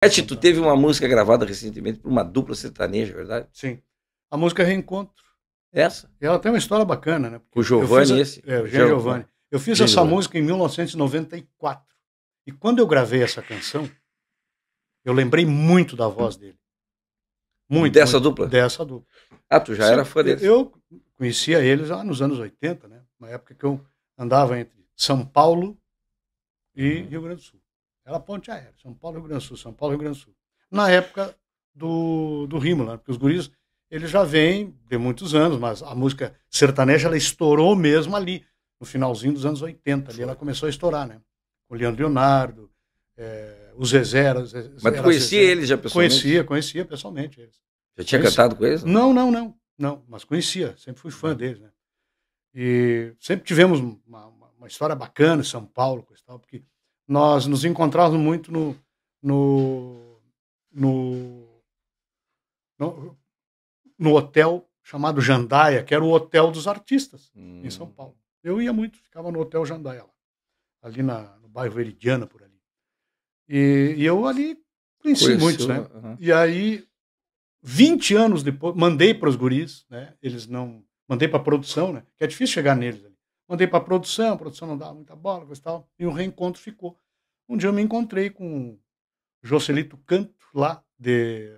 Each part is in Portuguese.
Pet, tu teve uma música gravada recentemente por uma dupla sertaneja, é verdade? Sim. A música Reencontro. Essa? E ela tem uma história bacana, né? o Giovanni, a... esse? É, o Jean Giovanni. Eu fiz Jean essa Giovani. música em 1994. E quando eu gravei essa canção, eu lembrei muito da voz dele. Muito. Dessa muito, dupla? Dessa dupla. Ah, tu já Sim, era fã deles? Eu conhecia eles lá nos anos 80, né? Na época que eu andava entre São Paulo e Rio Grande do Sul. Era ponte aérea, São Paulo, Rio Grande do Sul, São Paulo, Rio Grande do Sul. Na época do, do Rimo, porque os guris, ele já vêm de muitos anos, mas a música sertaneja, ela estourou mesmo ali, no finalzinho dos anos 80, ali ela começou a estourar, né? Com Leandro Leonardo, é, o Zezé. Era, Zezé mas tu conhecia eles já pessoalmente? Conhecia, conhecia pessoalmente eles. Já tinha conhecia. cantado com eles? Não, não, não, não, mas conhecia, sempre fui fã deles, né? E sempre tivemos uma, uma, uma história bacana em São Paulo, porque nós nos encontrávamos muito no, no, no, no, no hotel chamado Jandaia, que era o hotel dos artistas hum. em São hum. Paulo. Eu ia muito, ficava no hotel Jandaia lá, ali na, no bairro Veridiana, por ali. E, e eu ali conheci Conheceu, muitos, né? Uhum. E aí, 20 anos depois, mandei para os guris, né? Eles não. Mandei para a produção, né? Que é difícil chegar neles ali. Mandei para a produção, a produção não dava muita bola, coisa e tal. E o reencontro ficou. Um dia eu me encontrei com Joselito Canto, lá de,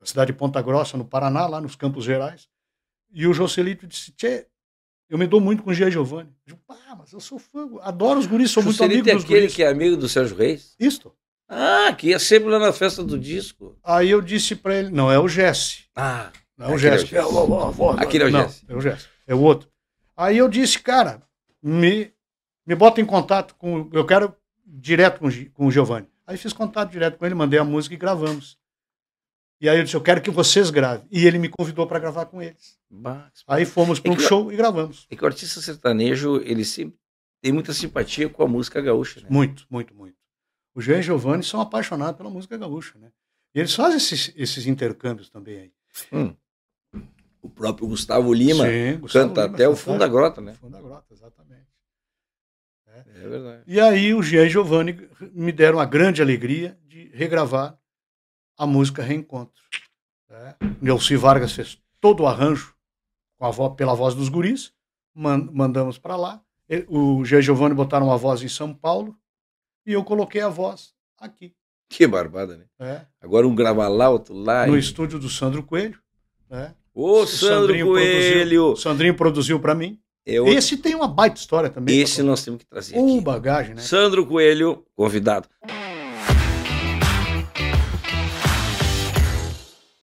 da cidade de Ponta Grossa, no Paraná, lá nos Campos Gerais. E o Joselito disse: Tchê, eu me dou muito com o Gia Giovanni. Eu digo, ah, mas eu sou fã, adoro os guris, sou muito amigo é dos guris. é aquele que é amigo do Sérgio Reis? Isto. Ah, que ia sempre lá na festa do disco. Aí eu disse para ele, não, é o Jesse. Ah, não é o Jesse. É o Aquele é o é Jesse. É o Jesse, é o outro. Aí eu disse, cara, me, me bota em contato com, eu quero direto com, com o Giovanni. Aí fiz contato direto com ele, mandei a música e gravamos. E aí eu disse, eu quero que vocês gravem. E ele me convidou para gravar com eles. aí fomos para um é show e gravamos. É que o artista sertanejo, ele sempre tem muita simpatia com a música gaúcha, né? Muito, muito, muito. O João e o Giovanni são apaixonados pela música gaúcha, né? E eles fazem esses, esses intercâmbios também aí. Hum. O próprio Gustavo Lima Sim, Gustavo canta Lima, até o fundo da grota, né? Fundo da grota, exatamente. Né? É verdade. E aí o Gia e Giovanni me deram a grande alegria de regravar a música Reencontro. Né? Vargas fez todo o arranjo com a pela voz dos guris, mandamos para lá. O Gia e Giovanni botaram uma voz em São Paulo e eu coloquei a voz aqui. Que barbada, né? É. Agora um gravalauto lá. No e... estúdio do Sandro Coelho. Né? Ô, Sandro Sandrinho Coelho! Produziu, Sandrinho produziu para mim. Eu... Esse tem uma baita história também. Esse nós temos que trazer. Um aqui. bagagem, né? Sandro Coelho, convidado.